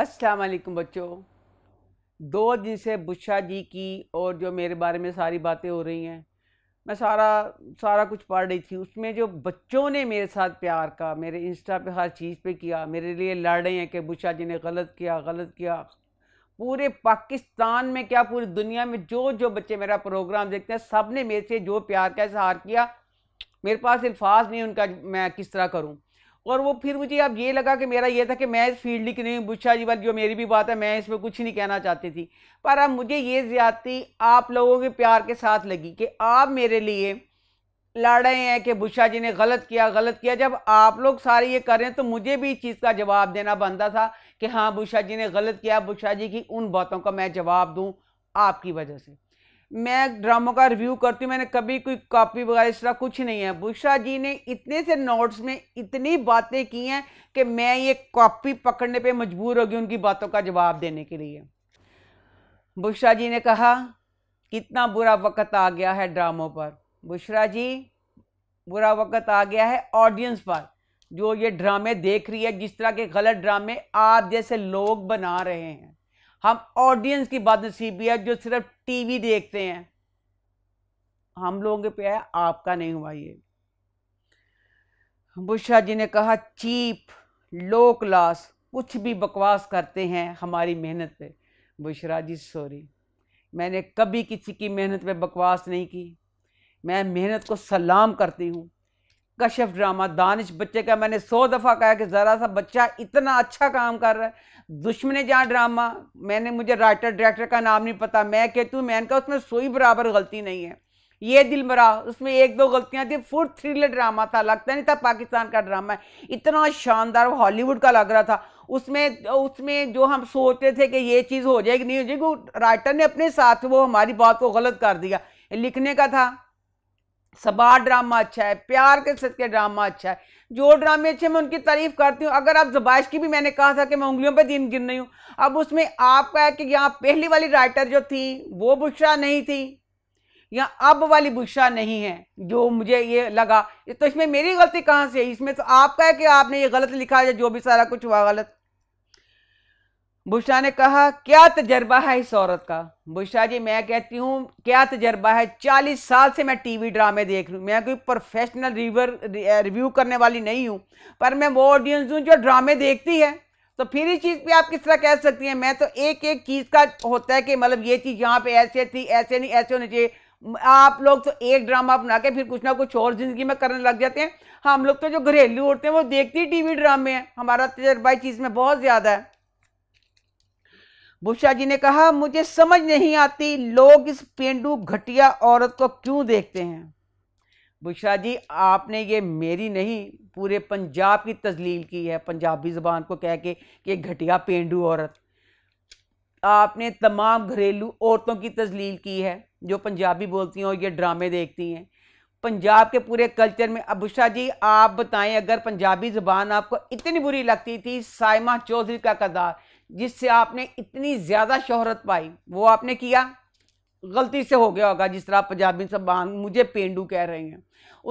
अस्सलाम वालेकुम बच्चों दो दिन से बुशा जी की और जो मेरे बारे में सारी बातें हो रही हैं मैं सारा सारा कुछ पढ़ रही थी उसमें जो बच्चों ने मेरे साथ प्यार का मेरे इंस्टा पे हर चीज़ पे किया मेरे लिए लड़ रहे हैं कि बुशा जी ने गलत किया गलत किया पूरे पाकिस्तान में क्या पूरी दुनिया में जो जो बच्चे मेरा प्रोग्राम देखते हैं सब ने मेरे से जो प्यार का इजहार किया मेरे पास अल्फाज नहीं उनका मैं किस तरह करूँ और वो फिर मुझे अब ये लगा कि मेरा ये था कि मैं इस फील्ड की नहीं बुशा जी वाली जो मेरी भी बात है मैं इसमें कुछ नहीं कहना चाहती थी पर अब मुझे ये ज़्यादती आप लोगों के प्यार के साथ लगी कि आप मेरे लिए लड़ रहे हैं कि बुशा जी ने गलत किया गलत किया जब आप लोग सारे ये कर रहे हैं तो मुझे भी इस चीज़ का जवाब देना बनता था कि हाँ बुशा जी ने गलत किया बुशा जी की उन बातों का मैं जवाब दूँ आपकी वजह से मैं ड्रामों का रिव्यू करती हूँ मैंने कभी कोई कॉपी वगैरह इस तरह कुछ नहीं है बुशरा जी ने इतने से नोट्स में इतनी बातें की हैं कि मैं ये कॉपी पकड़ने पे मजबूर होगी उनकी बातों का जवाब देने के लिए बुशरा जी ने कहा कितना बुरा वक्त आ गया है ड्रामों पर बुशरा जी बुरा वक्त आ गया है ऑडियंस पर जो ये ड्रामे देख रही है जिस तरह के गलत ड्रामे आप जैसे लोग बना रहे हैं हम ऑडियंस की नसीबी है जो सिर्फ टीवी देखते हैं हम लोगों के पे है आपका नहीं हुआ ये बुशा जी ने कहा चीप लो क्लास कुछ भी बकवास करते हैं हमारी मेहनत पे बुशरा जी सॉरी मैंने कभी किसी की मेहनत पे बकवास नहीं की मैं मेहनत को सलाम करती हूँ कशफ ड्रामा दानिश बच्चे का मैंने सौ दफ़ा कहा कि ज़रा सा बच्चा इतना अच्छा काम कर रहा है दुश्मन जहाँ ड्रामा मैंने मुझे राइटर डायरेक्टर का नाम नहीं पता मैं कहती हूँ मैंने कहा उसमें सोई बराबर गलती नहीं है ये दिल मरा उसमें एक दो गलतियाँ थी फुल थ्रिलर ड्रामा था लगता नहीं था पाकिस्तान का ड्रामा है इतना शानदार हॉलीवुड का लग रहा था उसमें उसमें जो हम सोचते थे कि ये चीज़ हो जाएगी नहीं हो जाएगी राइटर ने अपने साथ वो हमारी बात को गलत कर दिया लिखने का था सबा ड्रामा अच्छा है प्यार के के ड्रामा अच्छा है जो ड्रामे अच्छे मैं उनकी तारीफ करती हूँ अगर आप जबाइश की भी मैंने कहा था कि मैं उंगलियों पे दिन गिर रही हूँ अब उसमें आपका है कि यहाँ पहली वाली राइटर जो थी वो बुशरा नहीं थी या अब वाली बुशरा नहीं है जो मुझे ये लगा तो इसमें मेरी गलती कहाँ से है इसमें तो आपका है कि आपने ये गलत लिखा है जो भी सारा कुछ हुआ गलत बुशरा ने कहा क्या तजर्बा है इस औरत का बुशरा जी मैं कहती हूँ क्या तजर्बा है चालीस साल से मैं टीवी ड्रामे देख रही हूँ मैं कोई प्रोफेशनल रिवर रिव्यू करने वाली नहीं हूँ पर मैं वो ऑडियंस हूँ जो ड्रामे देखती है तो फिर इस चीज़ पे आप किस तरह कह सकती हैं मैं तो एक एक चीज़ का होता है कि मतलब ये चीज़ यहाँ पे ऐसे थी ऐसे नहीं ऐसे होने चाहिए आप लोग तो एक ड्रामा बना के फिर कुछ ना कुछ और ज़िंदगी में करने लग जाते हैं हम लोग तो जो घरेलू होते हैं वो देखते टी वी ड्रामे हैं हमारा तजर्बा इस चीज़ में बहुत ज़्यादा है बुशा जी ने कहा मुझे समझ नहीं आती लोग इस पेंडू घटिया औरत को क्यों देखते हैं बुशा जी आपने ये मेरी नहीं पूरे पंजाब की तजलील की है पंजाबी ज़बान को कह के कि घटिया पेंडू औरत आपने तमाम घरेलू औरतों की तजलील की है जो पंजाबी बोलती हैं और ये ड्रामे देखती हैं पंजाब के पूरे कल्चर में अब बुशा जी आप बताएं अगर पंजाबी ज़बान आपको इतनी बुरी लगती थी साइमा चौधरी का कदार जिससे आपने इतनी ज़्यादा शोहरत पाई वो आपने किया गलती से हो गया होगा जिस तरह आप पंजाबी सब मुझे पेंडू कह रहे हैं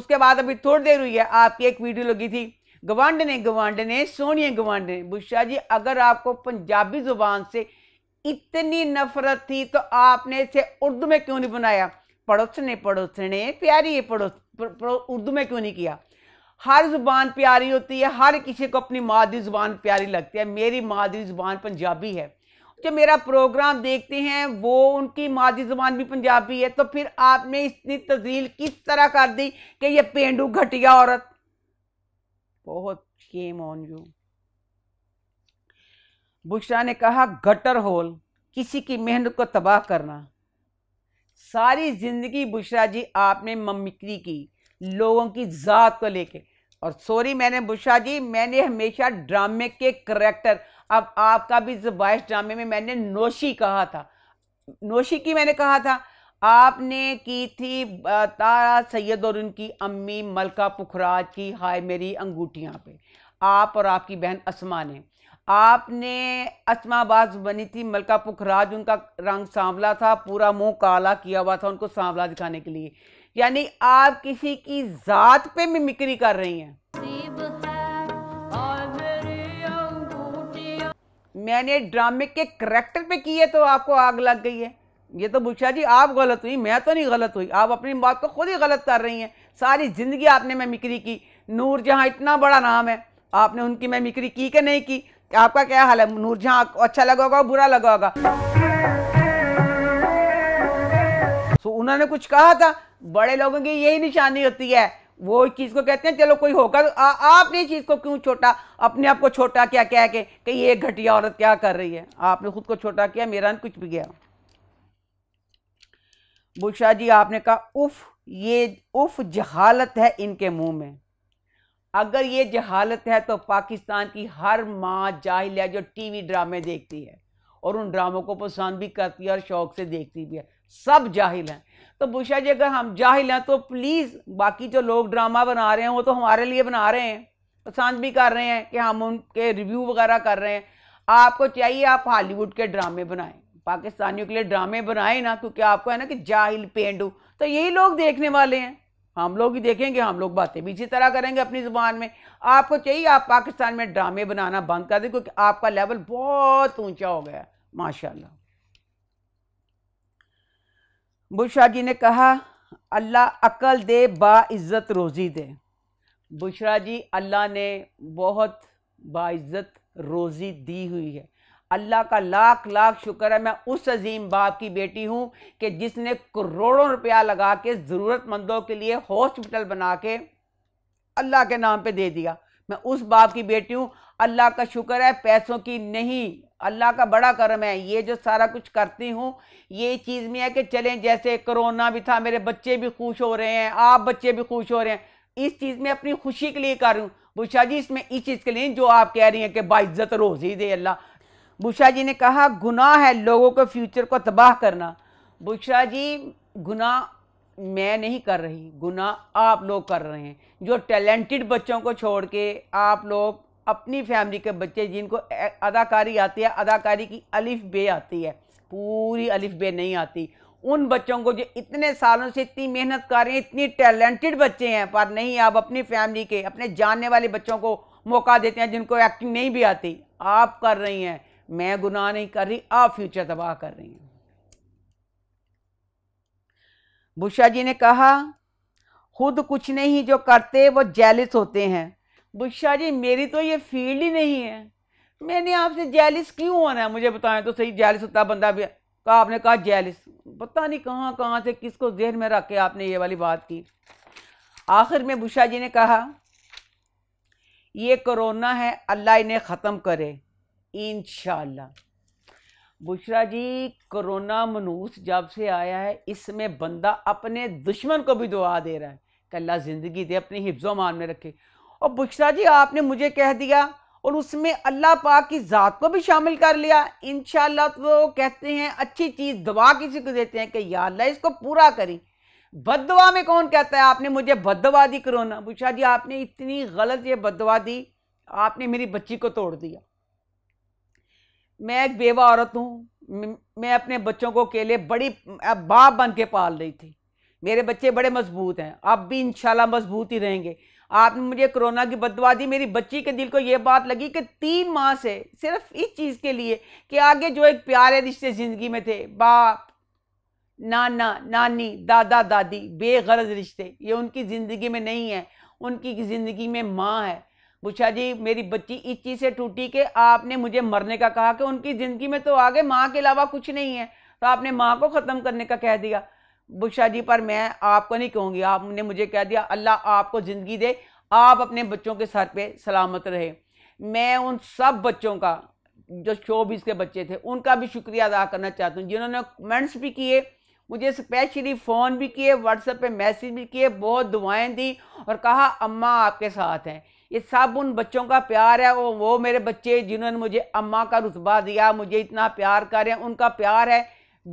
उसके बाद अभी थोड़ी देर हुई है आपकी एक वीडियो लगी थी गवांड ने गवांड ने सोनिए गवांड ने बुशा जी अगर आपको पंजाबी जुबान से इतनी नफरत थी तो आपने इसे उर्दू में क्यों नहीं बनाया पड़ोस ने पड़ोस ने प्यारी पड़ोस उर्दू में क्यों नहीं किया हर जुबान प्यारी होती है हर किसी को अपनी मादरी जुबान प्यारी लगती है मेरी मादरी जुबान पंजाबी है जो मेरा प्रोग्राम देखते हैं वो उनकी मादरी जुबान भी पंजाबी है तो फिर आपने इतनी तजील किस तरह कर दी कि ये पेंडू घटिया औरत बहुत केम ऑन यू बुशरा ने कहा गटर होल किसी की मेहनत को तबाह करना सारी ज़िंदगी बुशरा जी आपने मम्मिक्री की लोगों की ज़ात को लेके और सॉरी मैंने बुशा जी मैंने हमेशा ड्रामे के करेक्टर अब आपका भी जबाइश ड्रामे में मैंने नोशी कहा था नोशी की मैंने कहा था आपने की थी तारा सैयद और उनकी अम्मी मलका पुखराज की हाय मेरी अंगूठियाँ पे आप और आपकी बहन असमा ने आपने असमाबाज बनी थी मलका पुखराज उनका रंग सांवला था पूरा मुंह काला किया हुआ था उनको सांवला दिखाने के लिए यानी आप किसी की ज़ात पे मिमिक्री कर रही हैं मैंने ड्रामे के करेक्टर पे की है तो आपको आग लग गई है ये तो बुशा जी आप गलत हुई मैं तो नहीं गलत हुई आप अपनी बात को खुद ही गलत कर रही हैं सारी ज़िंदगी आपने मैं मिक्री की नूर जहाँ इतना बड़ा नाम है आपने उनकी मैं मिक्री की कि नहीं की आपका क्या हाल है नूर जहाँ अच्छा लगा होगा बुरा लगा होगा सो तो उन्होंने कुछ कहा था बड़े लोगों की यही निशानी होती है वो इस चीज़ को कहते हैं चलो कोई होगा तो आपने इस चीज़ को क्यों छोटा अपने आप को छोटा क्या कह के कि ये घटिया औरत क्या कर रही है आपने खुद को छोटा किया मेरा कुछ भी गया बुशा जी आपने कहा उफ ये उफ जहालत है इनके मुंह में अगर ये जहालत है तो पाकिस्तान की हर माँ जाहिल है जो टीवी ड्रामे देखती है और उन ड्रामों को पसंद भी करती है और शौक से देखती भी है सब जाहिल हैं तो बुशा जी अगर हम जाहिल हैं तो प्लीज़ बाकी जो लोग ड्रामा बना रहे हैं वो तो हमारे लिए बना रहे हैं पसंद भी कर रहे हैं कि हम उनके रिव्यू वगैरह कर रहे हैं आपको चाहिए आप हॉलीवुड के ड्रामे बनाएं पाकिस्तानियों के लिए ड्रामे बनाएं ना क्योंकि आपको है ना कि जाहिल पेंडू तो यही लोग देखने वाले हैं हम लोग ही देखेंगे हम लोग बातें भी इसी तरह करेंगे अपनी ज़ुबान में आपको चाहिए आप पाकिस्तान में ड्रामे बनाना बंद कर दें क्योंकि आपका लेवल बहुत ऊँचा हो गया है माशाल्लाह बुशरा जी ने कहा अल्लाह अकल दे बाज़्ज़त रोज़ी दे बुशरा जी अल्लाह ने बहुत बाज़्ज़त रोज़ी दी हुई है अल्लाह का लाख लाख शुक्र है मैं उस अजीम बाप की बेटी हूँ कि जिसने करोड़ों रुपया लगा के ज़रूरतमंदों के लिए हॉस्पिटल बना के अल्लाह के नाम पे दे दिया मैं उस बाप की बेटी हूँ अल्लाह का शुक्र है पैसों की नहीं अल्लाह का बड़ा करम है ये जो सारा कुछ करती हूँ ये चीज़ में है कि चलें जैसे कोरोना भी था मेरे बच्चे भी खुश हो रहे हैं आप बच्चे भी खुश हो रहे हैं इस चीज़ में अपनी खुशी के लिए कर रही हूँ बुशा जी इसमें इस चीज़ के लिए जो आप कह रही हैं कि बाज़्ज़त रोज़ ही दे अल्लाह बुशा जी ने कहा गुनाह है लोगों के फ्यूचर को तबाह करना बुशा जी गुनाह मैं नहीं कर रही गुनाह आप लोग कर रहे हैं जो टैलेंटेड बच्चों को छोड़ के आप लोग अपनी फैमिली के बच्चे जिनको अदाकारी आती है अदाकारी की अलिफ बे आती है पूरी अलिफ बे नहीं आती उन बच्चों को जो इतने सालों से इतनी मेहनत कर रहे हैं इतनी टैलेंटेड बच्चे हैं पर नहीं आप अपनी फैमिली के अपने जानने वाले बच्चों को मौका देते हैं जिनको एक्टिंग नहीं भी आती आप कर रही हैं मैं गुनाह नहीं कर रही आप फ्यूचर तबाह कर रही हैं बुशा जी ने कहा खुद कुछ नहीं जो करते वो जेलिस होते हैं बुशा जी मेरी तो ये फील्ड ही नहीं है मैंने आपसे जैलिस क्यों होना है मुझे बताएं तो सही जैलिस होता बंदा भी कहा आपने कहा जैलिस पता नहीं कहाँ कहाँ से किसको जहन में रख के आपने ये वाली बात की आखिर में बुशा जी ने कहा ये कोरोना है अल्लाह इन्हें ख़त्म करे इन बुशरा जी कोरोना मनूस जब से आया है इसमें बंदा अपने दुश्मन को भी दुआ दे रहा है कि अल्लाह ज़िंदगी दे अपनी हिफ्जो मान में रखे और बुशरा जी आपने मुझे कह दिया और उसमें अल्लाह पाक की ज़ात को भी शामिल कर लिया इन तो कहते हैं अच्छी चीज़ दवा किसी को देते हैं कि या अल्लाह इसको पूरा करी बदवा में कौन कहता है आपने मुझे बदवा दी करोना बुशरा जी आपने इतनी गलत ये बदवा दी आपने मेरी बच्ची को तोड़ दिया मैं एक बेवा औरत हूँ मैं अपने बच्चों को अकेले बड़ी बाप बन के पाल रही थी मेरे बच्चे बड़े मजबूत हैं अब भी इन मजबूत ही रहेंगे आपने मुझे कोरोना की बदवा दी मेरी बच्ची के दिल को ये बात लगी कि तीन माह से सिर्फ इस चीज़ के लिए कि आगे जो एक प्यारे रिश्ते ज़िंदगी में थे बाप नाना नानी दादा दादी बेगरज रिश्ते ये उनकी ज़िंदगी में नहीं है उनकी ज़िंदगी में माँ है बुछा जी मेरी बच्ची इस चीज़ से टूटी कि आपने मुझे मरने का कहा कि उनकी ज़िंदगी में तो आगे माँ के अलावा कुछ नहीं है तो आपने माँ को ख़त्म करने का कह दिया बुशा जी पर मैं आपको नहीं कहूँगी आपने मुझे कह दिया अल्लाह आपको ज़िंदगी दे आप अपने बच्चों के सर पे सलामत रहे मैं उन सब बच्चों का जो शोबिस के बच्चे थे उनका भी शुक्रिया अदा करना चाहता हूँ जिन्होंने कमेंट्स भी किए मुझे स्पेशली फ़ोन भी किए व्हाट्सएप पे मैसेज भी किए बहुत दुआएं दी और कहा अम्मा आपके साथ हैं ये सब उन बच्चों का प्यार है वो वो मेरे बच्चे जिन्होंने मुझे अम्मा का रुतबा दिया मुझे इतना प्यार करें उनका प्यार है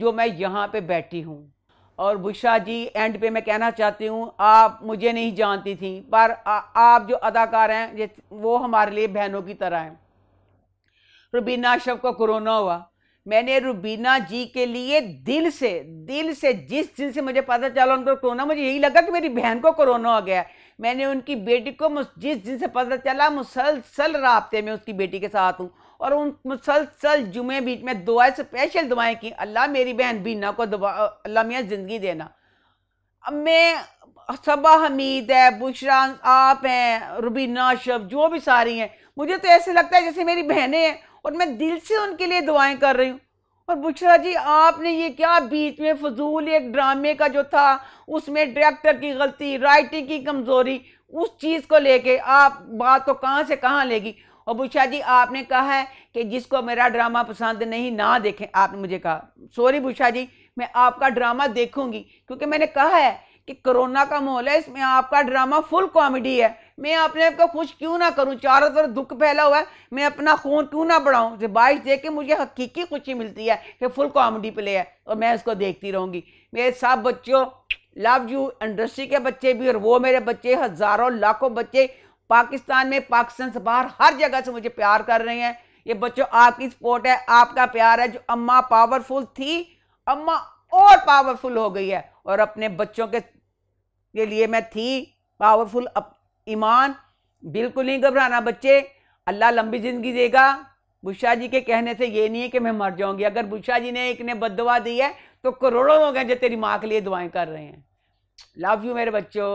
जो मैं यहाँ पर बैठी हूँ और बुशा जी एंड पे मैं कहना चाहती हूँ आप मुझे नहीं जानती थी पर आ, आप जो अदाकार हैं वो हमारे लिए बहनों की तरह हैं रुबीना शव को कोरोना हुआ मैंने रुबीना जी के लिए दिल से दिल से जिस दिन से मुझे पता चला उनको कोरोना मुझे यही लगा कि मेरी बहन को कोरोना हो गया है मैंने उनकी बेटी को जिस दिन से पता चला मुसलसल रबते में उसकी बेटी के साथ हूँ और उन मुसलसल जुमे बीच में दुआएं स्पेशल दुआएं की अल्लाह मेरी बहन बीना को अल्लाह मियाँ ज़िंदगी देना अब मैं सबा हमीद है बुशरा आप हैं रुबीना शब जो भी सारी हैं मुझे तो ऐसे लगता है जैसे मेरी बहनें हैं और मैं दिल से उनके लिए दुआएं कर रही हूँ और बुशरा जी आपने ये क्या बीच में फजूल एक ड्रामे का जो था उसमें डायरेक्टर की गलती राइटिंग की कमज़ोरी उस चीज़ को लेके आप बात तो कहाँ से कहाँ लेगी और बुशरा जी आपने कहा है कि जिसको मेरा ड्रामा पसंद नहीं ना देखें आपने मुझे कहा सॉरी बुशरा जी मैं आपका ड्रामा देखूंगी क्योंकि मैंने कहा है कि कोरोना का माहौल है इसमें आपका ड्रामा फुल कॉमेडी है मैं अपने आप को खुश क्यों ना करूं चारों तरफ दुख फैला हुआ है मैं अपना खून क्यों ना बढ़ाऊं रिबाइश देख के मुझे हकीकी खुशी मिलती है कि फुल कॉमेडी प्ले है और मैं उसको देखती रहूँगी मेरे सब बच्चों लव यू इंडस्ट्री के बच्चे भी और वो मेरे बच्चे हज़ारों लाखों बच्चे पाकिस्तान में पाकिस्तान से बाहर हर जगह से मुझे प्यार कर रहे हैं ये बच्चों आपकी सपोर्ट है आपका प्यार है जो अम्मा पावरफुल थी अम्मा और पावरफुल हो गई है और अपने बच्चों के के लिए मैं थी पावरफुल ईमान बिल्कुल नहीं घबराना बच्चे अल्लाह लंबी ज़िंदगी देगा बुशा जी के कहने से ये नहीं है कि मैं मर जाऊंगी अगर बुशा जी ने एक ने बदवा दी है तो करोड़ों लोग हैं जो तेरी माँ के लिए दुआएं कर रहे हैं लव यू मेरे बच्चों